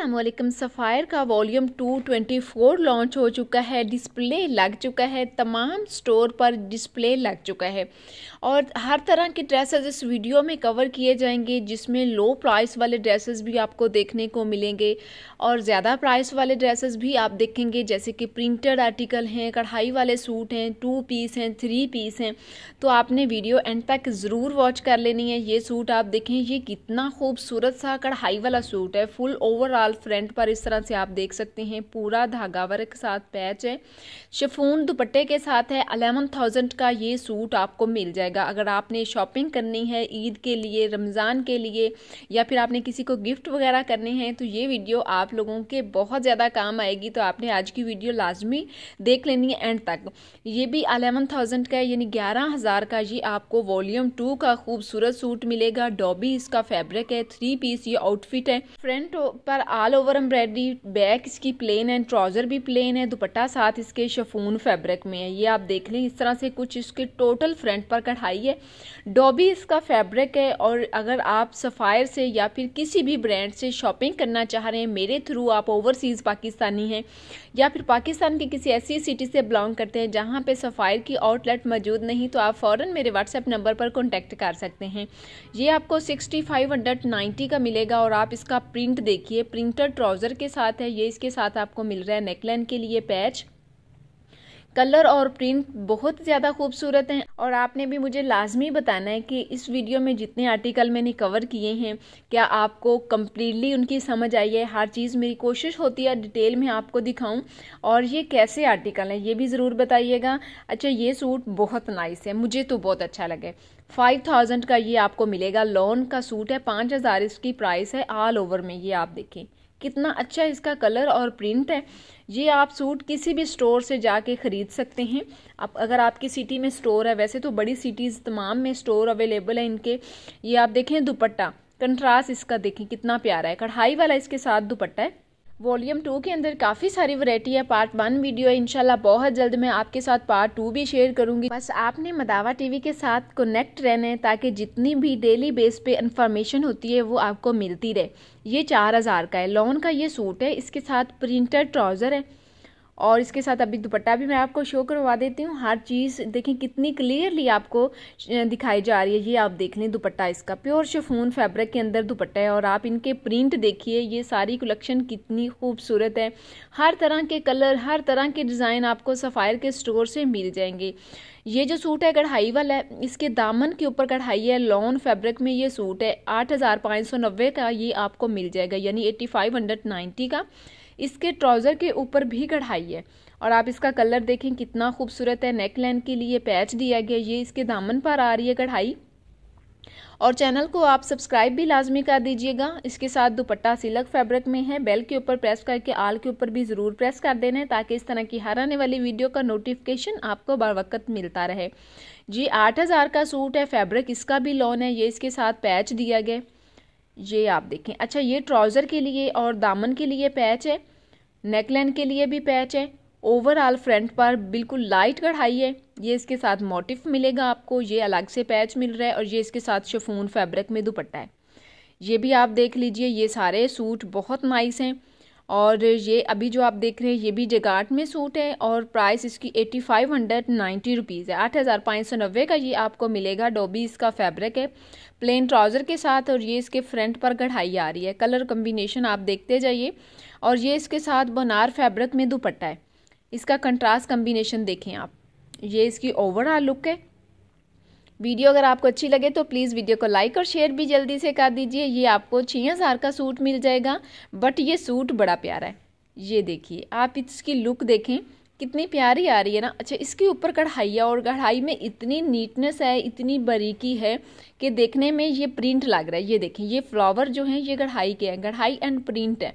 Aslam Sapphire का volume 224 launch हो चुका है डिस्प्ले लग चुका है तमाम स्टोर पर डिस्प्ले लग चुका है और हर तरह के ड्रेसेस इस वीडियो में कवर किए जाएंगे जिसमें लो प्राइस वाले ड्रेसेस भी आपको देखने को मिलेंगे और ज़्यादा प्राइस वाले ड्रेसेस भी आप देखेंगे जैसे कि प्रिंटेड आर्टिकल हैं कढ़ाई वाले सूट हैं टू पीस हैं थ्री पीस हैं तो आपने वीडियो एंड तक ज़रूर वॉच कर लेनी है ये सूट आप देखें ये कितना खूबसूरत सा कढ़ाई वाला सूट है फुल ओवरऑल फिलहाल फ्रंट पर इस तरह से आप देख सकते हैं पूरा धागा वर्क के साथ पैच है शफून दुपट्टे के साथ है अलेवन थाउजेंड का ये सूट आपको मिल जाएगा अगर आपने शॉपिंग करनी है ईद के लिए रमज़ान के लिए या फिर आपने किसी को गिफ्ट वगैरह करने हैं तो ये वीडियो आप लोगों के बहुत ज़्यादा काम आएगी तो आपने आज की वीडियो लाजमी देख लेनी है एंड तक ये भी अलेवन थाउजेंड का यानी ग्यारह हज़ार का ये आपको वॉल्यूम टू का खूबसूरत सूट मिलेगा डॉबी इसका फैब्रिक है थ्री पीस ये आउटफिट है फ्रंट पर ऑल ओवर एम्ब्रॉयडरी बैक इसकी प्लेन है ट्राउज़र भी प्लेन है दुपट्टा साथ इसके शफून फैब्रिक में है ये आप देख लें इस तरह से कुछ इसके टोटल फ्रंट पर कढ़ाई है डॉबी इसका फैब्रिक है और अगर आप सफ़ायर से या फिर किसी भी ब्रांड से शॉपिंग करना चाह रहे हैं मेरे थ्रू आप ओवरसीज़ पाकिस्तानी हैं या फिर पाकिस्तान की किसी ऐसी सिटी से बिलोंग करते हैं जहाँ पर सफ़ायर की आउटलेट मौजूद नहीं तो आप फ़ौर मेरे व्हाट्सएप नंबर पर कॉन्टैक्ट कर सकते हैं ये आपको सिक्सटी फाइव हंड्रेड का मिलेगा और आप इसका प्रिंट देखिए प्रिंट विंटर ट्राउज़र के साथ है ये इसके साथ आपको मिल रहा है नेकलाइन के लिए पैच कलर और प्रिंट बहुत ज़्यादा खूबसूरत हैं और आपने भी मुझे लाजमी बताना है कि इस वीडियो में जितने आर्टिकल मैंने कवर किए हैं क्या आपको कम्प्लीटली उनकी समझ आई है हर चीज़ मेरी कोशिश होती है डिटेल में आपको दिखाऊं और ये कैसे आर्टिकल हैं ये भी ज़रूर बताइएगा अच्छा ये सूट बहुत नाइस है मुझे तो बहुत अच्छा लगे फाइव थाउजेंड का ये आपको मिलेगा लॉन का सूट है पाँच हज़ार इसकी प्राइस है ऑल ओवर में ये आप देखें कितना अच्छा इसका कलर और प्रिंट है ये आप सूट किसी भी स्टोर से जाके ख़रीद सकते हैं आप अगर आपकी सिटी में स्टोर है वैसे तो बड़ी सिटीज़ तमाम में स्टोर अवेलेबल है इनके ये आप देखें दुपट्टा कंट्रास्ट इसका देखें कितना प्यारा है कढ़ाई वाला इसके साथ दुपट्टा है वॉल्यूम टू के अंदर काफ़ी सारी वैरायटी है पार्ट वन वीडियो है इनशाला बहुत जल्द मैं आपके साथ पार्ट टू भी शेयर करूंगी बस आपने मदावा टीवी के साथ कनेक्ट रहना है ताकि जितनी भी डेली बेस पे इंफॉर्मेशन होती है वो आपको मिलती रहे ये चार हज़ार का है लॉन का ये सूट है इसके साथ प्रिंटेड ट्राउज़र है और इसके साथ अभी दुपट्टा भी मैं आपको शो करवा देती हूँ हर चीज़ देखें कितनी क्लियरली आपको दिखाई जा रही है ये आप देख लें दुपट्टा इसका प्योर शफून फैब्रिक के अंदर दुपट्टा है और आप इनके प्रिंट देखिए ये सारी कलेक्शन कितनी खूबसूरत है हर तरह के कलर हर तरह के डिज़ाइन आपको सफ़ायर के स्टोर से मिल जाएंगे ये जो सूट है कढ़ाई वाला है इसके दामन के ऊपर कढ़ाई है लॉन फैब्रिक में ये सूट है आठ हज़ार पाँच सौ नब्बे का ये आपको मिल जाएगा यानी एट्टी फाइव हंड्रेड का इसके ट्राउज़र के ऊपर भी कढ़ाई है और आप इसका कलर देखें कितना खूबसूरत है नेक लाइन के लिए पैच दिया गया ये इसके दामन पर आ रही है कढ़ाई और चैनल को आप सब्सक्राइब भी लाजमी कर दीजिएगा इसके साथ दुपट्टा सिलक फैब्रिक में है बेल के ऊपर प्रेस करके आल के ऊपर भी ज़रूर प्रेस कर देना है ताकि इस तरह की हर आने वाली वीडियो का नोटिफिकेशन आपको बर मिलता रहे जी आठ हज़ार का सूट है फैब्रिक इसका भी लॉन है ये इसके साथ पैच दिया गया ये आप देखें अच्छा ये ट्राउज़र के लिए और दामन के लिए पैच है नेकलाइन के लिए भी पैच है ओवरऑल फ्रंट पर बिल्कुल लाइट कढ़ाई है ये इसके साथ मोटिफ मिलेगा आपको ये अलग से पैच मिल रहा है और ये इसके साथ शफून फैब्रिक में दुपट्टा है ये भी आप देख लीजिए ये सारे सूट बहुत नाइस हैं और ये अभी जो आप देख रहे हैं ये भी जगाट में सूट है और प्राइस इसकी eighty five hundred ninety rupees है आठ हज़ार पाँच सौ नब्बे का ये आपको मिलेगा डोबी इसका फैब्रिक है प्लेन ट्राउज़र के साथ और ये इसके फ्रंट पर कढ़ाई आ रही है कलर कम्बिनेशन आप देखते जाइए और ये इसके साथ बनार फैब्रिक में दुपट्टा है इसका कंट्रास्ट कम्बिनेशन देखें आप ये इसकी ओवरऑल लुक है वीडियो अगर आपको अच्छी लगे तो प्लीज़ वीडियो को लाइक और शेयर भी जल्दी से कर दीजिए ये आपको छः हज़ार का सूट मिल जाएगा बट ये सूट बड़ा प्यारा है ये देखिए आप इसकी लुक देखें कितनी प्यारी आ रही है ना अच्छा इसके ऊपर कढ़ाई है और कढ़ाई में इतनी नीटनेस है इतनी बारीकी है कि देखने में ये प्रिंट लग रहा है ये देखें ये फ्लावर जो है ये कढ़ाई के हैं कढ़ाई एंड प्रिंट है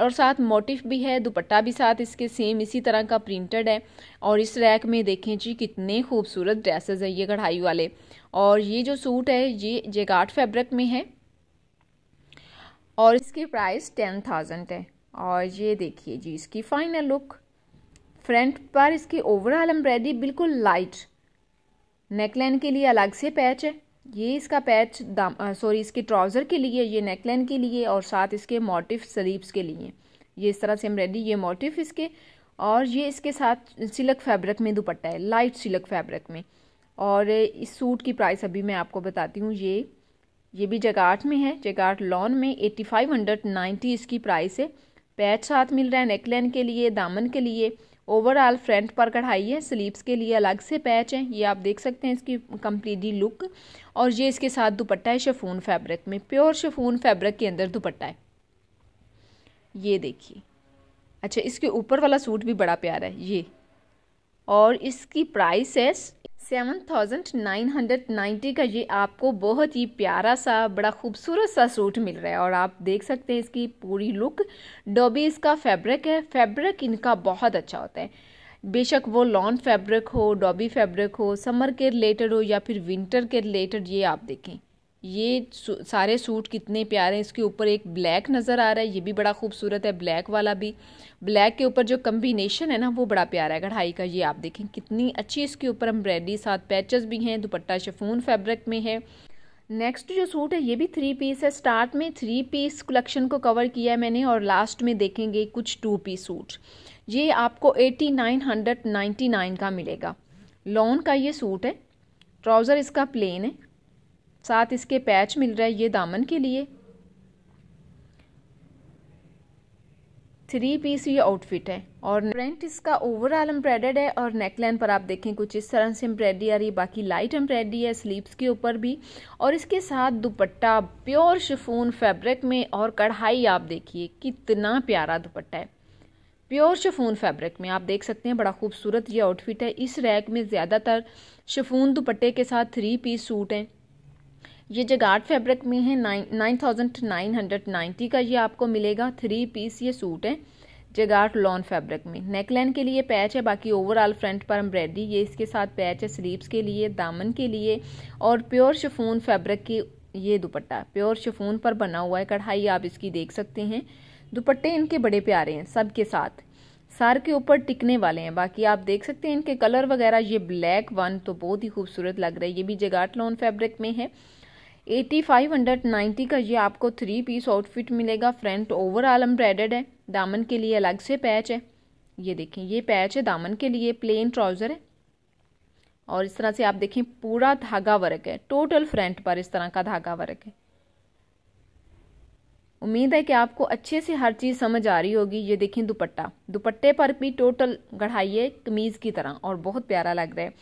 और साथ मोटिफ भी है दुपट्टा भी साथ इसके सेम इसी तरह का प्रिंटेड है और इस रैक में देखें जी कितने खूबसूरत ड्रेसेस हैं ये कढ़ाई वाले और ये जो सूट है ये जेगाट फैब्रिक में है और इसकी प्राइस टेन थाउजेंड है और ये देखिए जी इसकी फाइनल लुक फ्रंट पर इसकी ओवरऑल एम्ब्रॉयडरी बिल्कुल लाइट नेकलाइन के लिए अलग से पैच है ये इसका पैच दाम सॉरी इसके ट्राउज़र के लिए ये नेकलाइन के लिए और साथ इसके मोटिफ सलीब्स के लिए ये इस तरह से एम्ब्रॉयडरी ये मोटिफ इसके और ये इसके साथ सिलक फैब्रिक में दुपट्टा है लाइट सिलक फैब्रिक में और इस सूट की प्राइस अभी मैं आपको बताती हूँ ये ये भी जगाट में है जगाट लॉन में एट्टी फाइव हंड्रेड नाइन्टी इसकी प्राइस है पैच साथ मिल रहा है नेकलाइन के लिए दामन के लिए ओवरऑल फ्रंट पर कढ़ाई है स्लीव्स के लिए अलग से पैच है ये आप देख सकते हैं इसकी कम्प्लीटली लुक और ये इसके साथ दुपट्टा है शेफून फैब्रिक में प्योर शेफून फैब्रिक के अंदर दुपट्टा है ये देखिए अच्छा इसके ऊपर वाला सूट भी बड़ा प्यारा है ये और इसकी प्राइस है seven thousand nine hundred ninety का ये आपको बहुत ही प्यारा सा बड़ा खूबसूरत सा सूट मिल रहा है और आप देख सकते हैं इसकी पूरी लुक डोबी इसका फैब्रिक है फैब्रिक इनका बहुत अच्छा होता है बेशक वो लॉन फैब्रिक हो डॉबी फैब्रिक हो समर के रिलेटेड हो या फिर विंटर के रिलेटेड ये आप देखें ये सारे सूट कितने प्यारे हैं इसके ऊपर एक ब्लैक नज़र आ रहा है ये भी बड़ा खूबसूरत है ब्लैक वाला भी ब्लैक के ऊपर जो कम्बिनेशन है ना वो बड़ा प्यारा है कढ़ाई का ये आप देखें कितनी अच्छी इसके ऊपर एम्ब्रॉयडरी साथ पैचेस भी हैं दुपट्टा शेफून फैब्रिक में है नेक्स्ट जो सूट है ये भी थ्री पीस है स्टार्ट में थ्री पीस कलेक्शन को कवर किया है मैंने और लास्ट में देखेंगे कुछ टू पीस सूट ये आपको eighty nine hundred ninety nine का मिलेगा लॉन का ये सूट है ट्राउज़र इसका प्लेन है साथ इसके पैच मिल रहा है ये दामन के लिए थ्री पीस ये आउटफिट है और फ्रंट इसका ओवरऑल एम्ब्रॉयडर्ड है और नेकलाइन पर आप देखें कुछ इस तरह से एम्ब्रॉयडरी आ रही है बाकी लाइट एम्ब्रॉयडरी है स्लीव्स के ऊपर भी और इसके साथ दुपट्टा प्योर शिफोन फैब्रिक में और कढ़ाई आप देखिए कितना प्यारा दुपट्टा है प्योर शिफोन फैब्रिक में आप देख सकते हैं बड़ा खूबसूरत ये आउटफिट है इस रैक में ज़्यादातर शिफोन दुपट्टे के साथ थ्री पीस सूट हैं ये जगाट फैब्रिक में है nine nine thousand nine hundred ninety का ये आपको मिलेगा थ्री पीस ये सूट है जगार्ड लॉन फैब्रिक में नेकलाइन के लिए पैच है बाकी ओवरऑल फ्रंट पर एम्ब्रॉयडरी ये इसके साथ पैच है स्लीव्स के लिए दामन के लिए और प्योर शिफून फैब्रिक की ये दुपट्टा प्योर शिफून पर बना हुआ है कढ़ाई आप इसकी देख सकते हैं दुपट्टे इनके बड़े प्यारे हैं सबके साथ सार के ऊपर टिकने वाले हैं बाकी आप देख सकते हैं इनके कलर वगैरह ये ब्लैक वन तो बहुत ही खूबसूरत लग रहा है ये भी जगाट लॉन फैब्रिक में है एटी फाइव हंड्रेड नाइन्टी का ये आपको थ्री पीस आउटफिट मिलेगा फ्रंट ओवरऑल एम्ब्रॉयडर्ड है दामन के लिए अलग से पैच है ये देखें ये पैच है दामन के लिए प्लेन ट्राउज़र है और इस तरह से आप देखें पूरा धागा वर्क है टोटल फ्रंट पर इस तरह का धागा वर्क है उम्मीद है कि आपको अच्छे से हर चीज़ समझ आ रही होगी ये देखें दुपट्टा दुपट्टे पर भी टोटल गढ़ाइए कमीज़ की तरह और बहुत प्यारा लग रहा है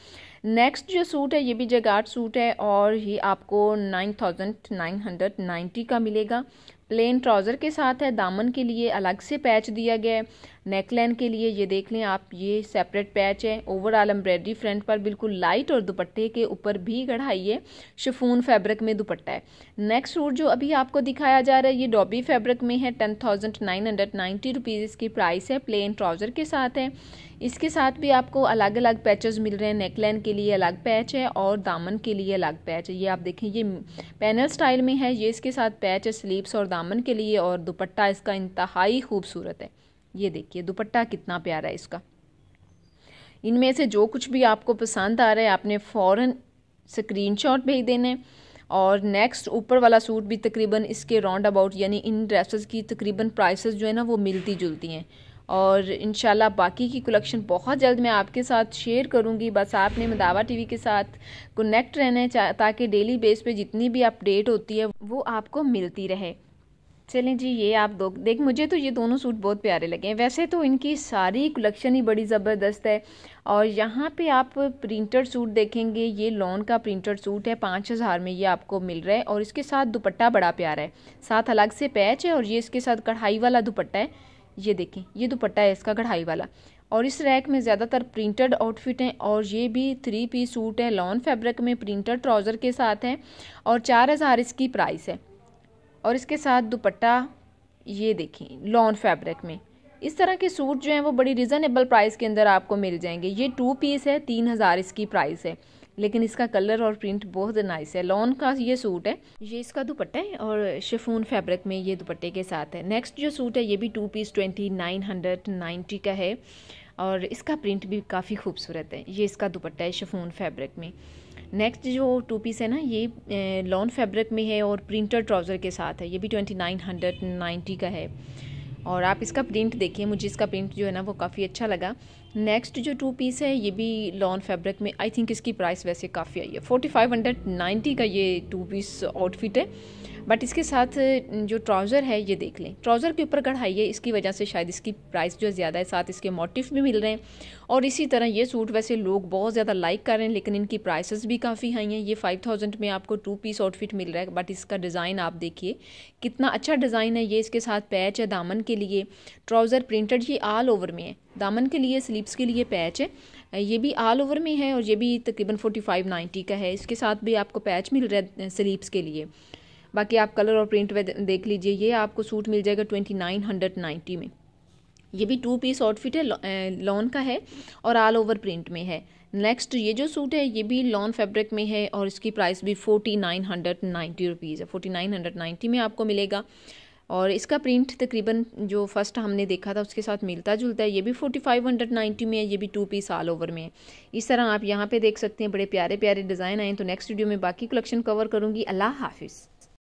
नेक्स्ट जो सूट है ये भी जगाट सूट है और ये आपको nine thousand nine hundred ninety का मिलेगा प्लेन ट्राउज़र के साथ है दामन के लिए अलग से पैच दिया गया है नेकलाइन के लिए ये देख लें आप ये सेपरेट पैच है ओवरऑल एम्ब्रॉयडरी फ्रंट पर बिल्कुल लाइट और दुपट्टे के ऊपर भी कढ़ाई है शफून फैब्रिक में दुपट्टा है नेक्स्ट सूट जो अभी आपको दिखाया जा रहा है ये डॉबी फैब्रिक में है ten thousand nine hundred ninety rupees इसकी प्राइस है प्लेन ट्राउज़र के साथ है इसके साथ भी आपको अलग अलग पैचेस मिल रहे हैं नेकलाइन के लिए अलग पैच है और दामन के लिए अलग पैच है ये आप देखें ये पैनल स्टाइल में है ये इसके साथ पैच है स्लीवस और दामन के लिए और दुपट्टा इसका इंतहाई खूबसूरत है ये देखिए दुपट्टा कितना प्यारा है इसका इनमें से जो कुछ भी आपको पसंद आ रहा है आपने फ़ौर स्क्रीन भेज देना है और नेक्स्ट ऊपर वाला सूट भी तकरीबन इसके राउंड अबाउट यानी इन ड्रेसेस की तकरीबन प्राइसेस जो है ना वो मिलती जुलती हैं और इन बाकी की कलेक्शन बहुत जल्द मैं आपके साथ शेयर करूँगी बस आपने मदावा टीवी के साथ कनेक्ट रहना ताकि डेली बेस पे जितनी भी अपडेट होती है वो आपको मिलती रहे चलें जी ये आप दो देख मुझे तो ये दोनों सूट बहुत प्यारे लगे हैं वैसे तो इनकी सारी कलेक्शन ही बड़ी ज़बरदस्त है और यहाँ पे आप प्रिंटेड सूट देखेंगे ये लॉन का प्रिंटेड सूट है पाँच हज़ार में ये आपको मिल रहा है और इसके साथ दुपट्टा बड़ा प्यारा है साथ अलग से पैच है और ये इसके साथ कढ़ाई वाला दुपट्टा है ये देखें ये दुपट्टा है इसका कढ़ाई वाला और इस रैक में ज़्यादातर प्रिंटेड आउटफिट हैं और ये भी थ्री पीस सूट है लॉन फैब्रिक में प्रिंटेड ट्राउज़र के साथ है और चार हज़ार इसकी प्राइस है और इसके साथ दुपट्टा ये देखें लॉन फैब्रिक में इस तरह के सूट जो हैं वो बड़ी रिजनेबल प्राइस के अंदर आपको मिल जाएंगे ये टू पीस है तीन हज़ार इसकी प्राइस है लेकिन इसका कलर और प्रिंट बहुत नाइस है लॉन का ये सूट है ये इसका दुपट्टा है और शिफून फैब्रिक में ये दुपट्टे के साथ है नेक्स्ट जो सूट है ये भी two piece twenty nine hundred ninety का है और इसका प्रिंट भी काफ़ी खूबसूरत है ये इसका दुपट्टा है शिफून फैब्रिक में नेक्स्ट जो टू पीस है ना ये लॉन फैब्रिक में है और प्रिंटर ट्राउज़र के साथ है ये भी ट्वेंटी नाइन हंड्रेड नाइन्टी का है और आप इसका प्रिंट देखिए मुझे इसका प्रिंट जो है ना वो काफ़ी अच्छा लगा नेक्स्ट जो टू पीस है ये भी लॉन फैब्रिक में आई थिंक इसकी प्राइस वैसे काफ़ी आई है फोर्टी फाइव हंड्रेड नाइन्टी का ये टू पीस आउटफिट है बट इसके साथ जो ट्राउज़र है ये देख लें ट्राउज़र के ऊपर कढ़ाई है इसकी वजह से शायद इसकी प्राइस जो है ज़्यादा है साथ इसके मोटिव भी मिल रहे हैं और इसी तरह ये सूट वैसे लोग बहुत ज़्यादा लाइक कर रहे हैं लेकिन इनकी प्राइसेस भी काफ़ी हाई हैं ये फाइव थाउजेंड में आपको टू पीस आउटफिट मिल रहा है बट इसका डिज़ाइन आप देखिए कितना अच्छा डिज़ाइन है ये इसके साथ पैच है दामन के लिए ट्राउज़र प्रिंटेड ये आल ओवर में है दामन के लिए स्लीप्स के लिए पैच है ये भी आल ओवर में है और ये भी तकरीबन फोर्टी फाइव नाइन्टी का है इसके साथ भी आपको पैच मिल रहा है स्लीप्स के लिए बाकी आप कलर और प्रिंट देख लीजिए ये आपको सूट मिल जाएगा ट्वेंटी नाइन हंड्रेड नाइन्टी में ये भी टू पीस आउटफिट है लॉन का है और ऑल ओवर प्रिंट में है नेक्स्ट ये जो सूट है ये भी लॉन फैब्रिक में है और इसकी प्राइस भी forty nine hundred ninety rupees है फोर्टी नाइन हंड्रेड नाइन्टी में आपको मिलेगा और इसका प्रिंट तकरीबन जो फर्स्ट हमने देखा था उसके साथ मिलता जुलता है ये भी फोर्टी फाइव हंड्रेड नाइन्टी में है ये भी टू पीस ऑल ओवर में है इस तरह आप यहाँ पे देख सकते हैं बड़े प्यारे प्यारे डिज़ाइन आए तो नेक्स्ट वीडियो में बाकी कलेक्शन कवर करूँगी अल्लाह हाफिज़